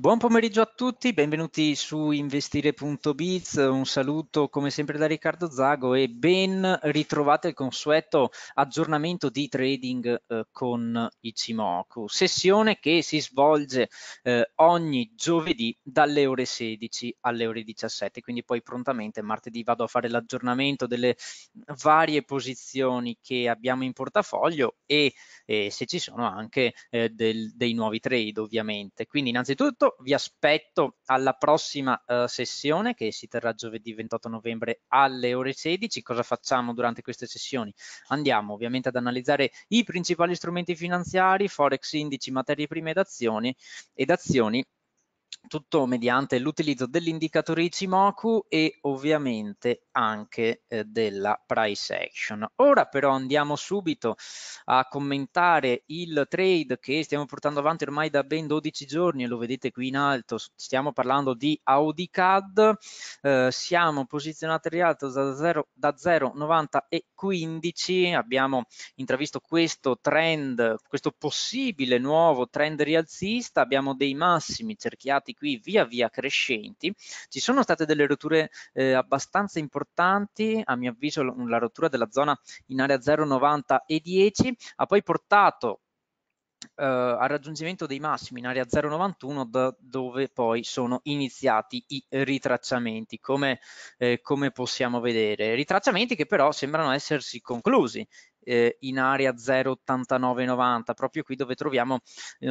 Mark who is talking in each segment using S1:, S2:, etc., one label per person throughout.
S1: Buon pomeriggio a tutti, benvenuti su investire.biz, un saluto come sempre da Riccardo Zago e ben ritrovate il consueto aggiornamento di trading eh, con Ichimoku, sessione che si svolge eh, ogni giovedì dalle ore 16 alle ore 17, quindi poi prontamente martedì vado a fare l'aggiornamento delle varie posizioni che abbiamo in portafoglio e, e se ci sono anche eh, del, dei nuovi trade ovviamente. Quindi innanzitutto vi aspetto alla prossima uh, sessione che si terrà giovedì 28 novembre alle ore 16. Cosa facciamo durante queste sessioni? Andiamo ovviamente ad analizzare i principali strumenti finanziari, forex indici, materie prime ed azioni, ed azioni tutto mediante l'utilizzo dell'indicatore Ichimoku e ovviamente anche eh, della price action. Ora però andiamo subito a commentare il trade che stiamo portando avanti ormai da ben 12 giorni e lo vedete qui in alto, stiamo parlando di AudiCAD, eh, siamo posizionati rialzo da 0,90 e 15, abbiamo intravisto questo trend, questo possibile nuovo trend rialzista, abbiamo dei massimi cerchiati qui via via crescenti, ci sono state delle rotture eh, abbastanza importanti importanti, a mio avviso la rottura della zona in area 0,90 e 10 ha poi portato eh, al raggiungimento dei massimi in area 0,91 da dove poi sono iniziati i ritracciamenti come, eh, come possiamo vedere ritracciamenti che però sembrano essersi conclusi eh, in area 0,8990, proprio qui dove troviamo eh,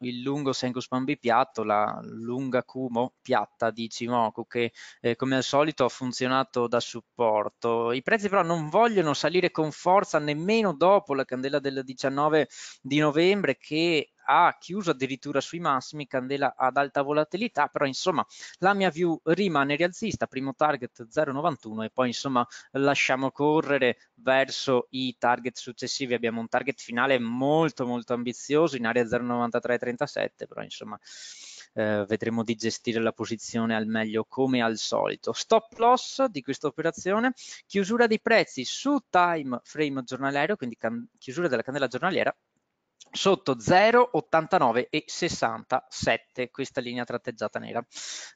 S1: il lungo Sengus Bambi piatto, la lunga Kumo piatta di Cimoku che eh, come al solito ha funzionato da supporto. I prezzi però non vogliono salire con forza nemmeno dopo la candela del 19 di novembre che ha chiuso addirittura sui massimi, candela ad alta volatilità, però insomma la mia view rimane rialzista, primo target 0,91 e poi insomma lasciamo correre verso i target successivi, abbiamo un target finale molto molto ambizioso in area 0,9337, però insomma eh, vedremo di gestire la posizione al meglio come al solito. Stop loss di questa operazione, chiusura dei prezzi su time frame giornaliero, quindi chiusura della candela giornaliera sotto 0, 89 e 67, questa linea tratteggiata nera.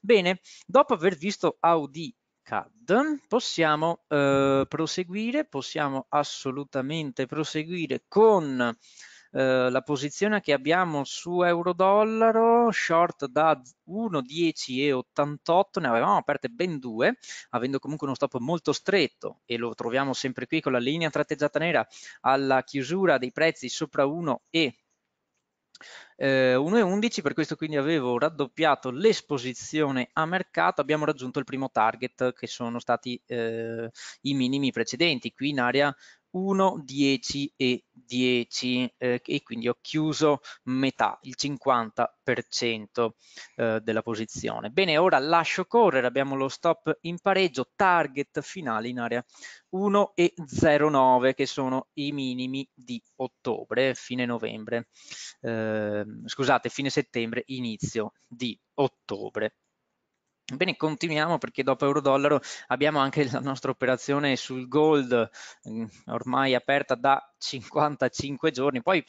S1: Bene, dopo aver visto Audi CAD possiamo eh, proseguire, possiamo assolutamente proseguire con eh, la posizione che abbiamo su euro-dollaro, short da 1,10 e 88, ne avevamo aperte ben due, avendo comunque uno stop molto stretto e lo troviamo sempre qui con la linea tratteggiata nera alla chiusura dei prezzi sopra 1 e eh, 1,11 per questo quindi avevo raddoppiato l'esposizione a mercato abbiamo raggiunto il primo target che sono stati eh, i minimi precedenti qui in area 1, 10 e 10 eh, e quindi ho chiuso metà, il 50% eh, della posizione. Bene, ora lascio correre, abbiamo lo stop in pareggio, target finale in area 1 e 0,9 che sono i minimi di ottobre, fine novembre, eh, scusate, fine settembre, inizio di ottobre. Bene, continuiamo perché dopo euro-dollaro abbiamo anche la nostra operazione sul gold mm, ormai aperta da 55 giorni, poi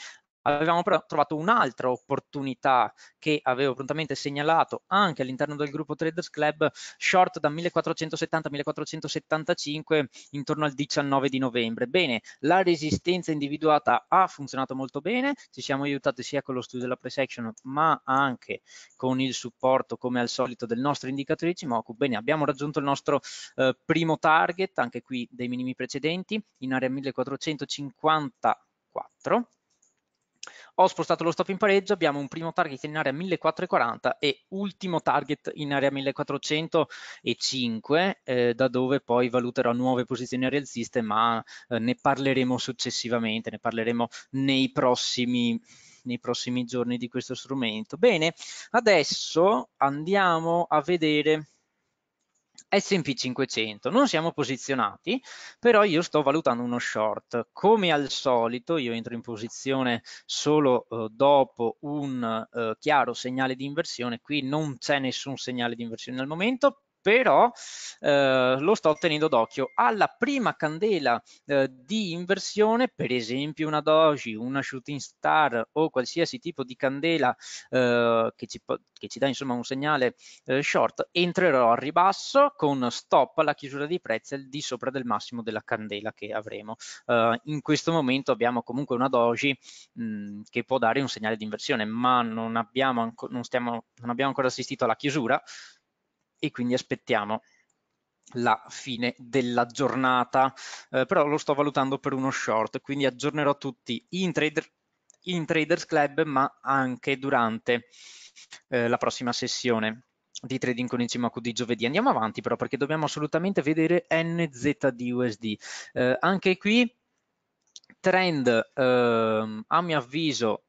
S1: avevamo però trovato un'altra opportunità che avevo prontamente segnalato anche all'interno del gruppo Traders Club, short da 1470-1475 intorno al 19 di novembre. Bene, la resistenza individuata ha funzionato molto bene, ci siamo aiutati sia con lo studio della pre-section ma anche con il supporto come al solito del nostro indicatore Cimoku. Bene, abbiamo raggiunto il nostro eh, primo target, anche qui dei minimi precedenti, in area 1454 ho spostato lo stop in pareggio, abbiamo un primo target in area 1440 e ultimo target in area 1405, eh, da dove poi valuterò nuove posizioni rialziste, ma eh, ne parleremo successivamente, ne parleremo nei prossimi nei prossimi giorni di questo strumento. Bene, adesso andiamo a vedere S&P 500. Non siamo posizionati, però io sto valutando uno short. Come al solito io entro in posizione solo eh, dopo un eh, chiaro segnale di inversione, qui non c'è nessun segnale di inversione al momento, però eh, lo sto tenendo d'occhio. Alla prima candela eh, di inversione, per esempio una Doji, una Shooting Star o qualsiasi tipo di candela eh, che, ci, che, ci, dà insomma un segnale eh, short, entrerò a ribasso con stop alla chiusura dei prezzi al di sopra del massimo della candela che avremo. Eh, in questo momento abbiamo comunque una Doji mm, che può dare un segnale di inversione, ma non abbiamo, non, stiamo, non abbiamo ancora assistito alla chiusura, e quindi aspettiamo la fine della giornata, eh, però lo sto valutando per uno short, quindi aggiornerò tutti in, trader, in Traders Club ma anche durante eh, la prossima sessione di trading con il CMAQ di giovedì. Andiamo avanti però perché dobbiamo assolutamente vedere NZD USD. Eh, anche qui trend ehm, a mio avviso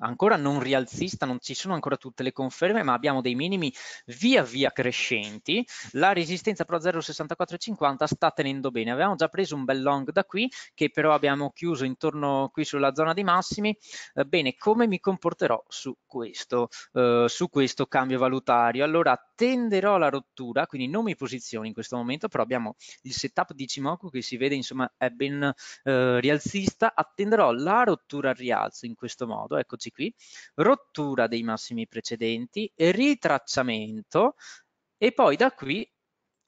S1: ancora non rialzista, non ci sono ancora tutte le conferme, ma abbiamo dei minimi via via crescenti. La resistenza pro 0,6450 sta tenendo bene. Avevamo già preso un bel long da qui, che però abbiamo chiuso intorno qui sulla zona dei massimi. Eh, bene, come mi comporterò su questo, eh, su questo cambio valutario? Allora, tenderò la rottura, quindi non mi posiziono in questo momento, però abbiamo il setup di Cimoku che si vede, insomma, è ben eh, rialzista. Attenderò la rottura al rialzo in questo modo, eccoci questi qui, rottura dei massimi precedenti, ritracciamento e poi da qui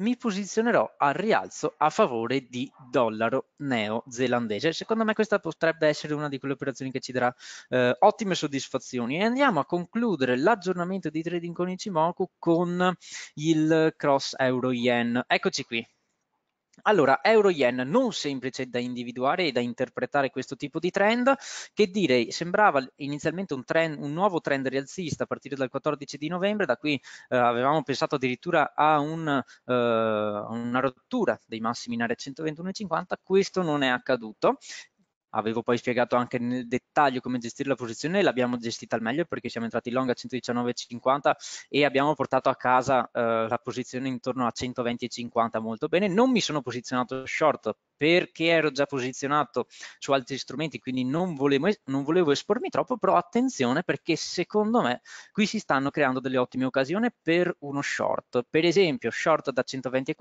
S1: mi posizionerò al rialzo a favore di dollaro neozelandese. Secondo me questa potrebbe essere una di quelle operazioni che ci darà eh, ottime soddisfazioni. E andiamo a concludere l'aggiornamento di trading con Ichimoku con il cross euro yen. Eccoci qui. Allora, euro-yen non semplice da individuare e da interpretare questo tipo di trend, che dire, sembrava inizialmente un, trend, un nuovo trend rialzista a partire dal 14 di novembre, da qui eh, avevamo pensato addirittura a un, eh, una rottura dei massimi in area 121,50, questo non è accaduto avevo poi spiegato anche nel dettaglio come gestire la posizione e l'abbiamo gestita al meglio perché siamo entrati long a 119,50 e abbiamo portato a casa eh, la posizione intorno a 120,50 molto bene. Non mi sono posizionato short perché ero già posizionato su altri strumenti, quindi non volevo, non volevo espormi troppo, però attenzione perché secondo me qui si stanno creando delle ottime occasioni per uno short. Per esempio short da 120,40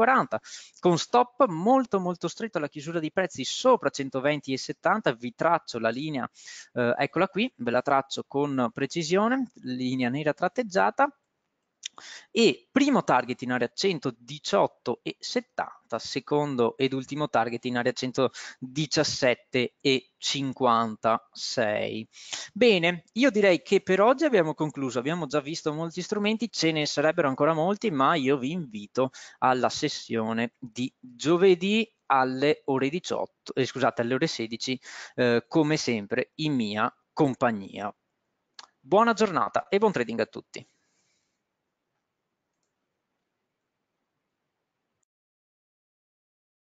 S1: con stop molto molto stretto alla chiusura di prezzi sopra 120,70 60, vi traccio la linea, eh, eccola qui, ve la traccio con precisione, linea nera tratteggiata, e primo target in area 118 e 70, secondo ed ultimo target in area 117 e 56. Bene, io direi che per oggi abbiamo concluso, abbiamo già visto molti strumenti, ce ne sarebbero ancora molti, ma io vi invito alla sessione di giovedì alle ore, 18, eh, scusate, alle ore 16, eh, come sempre in mia compagnia. Buona giornata e buon trading a tutti.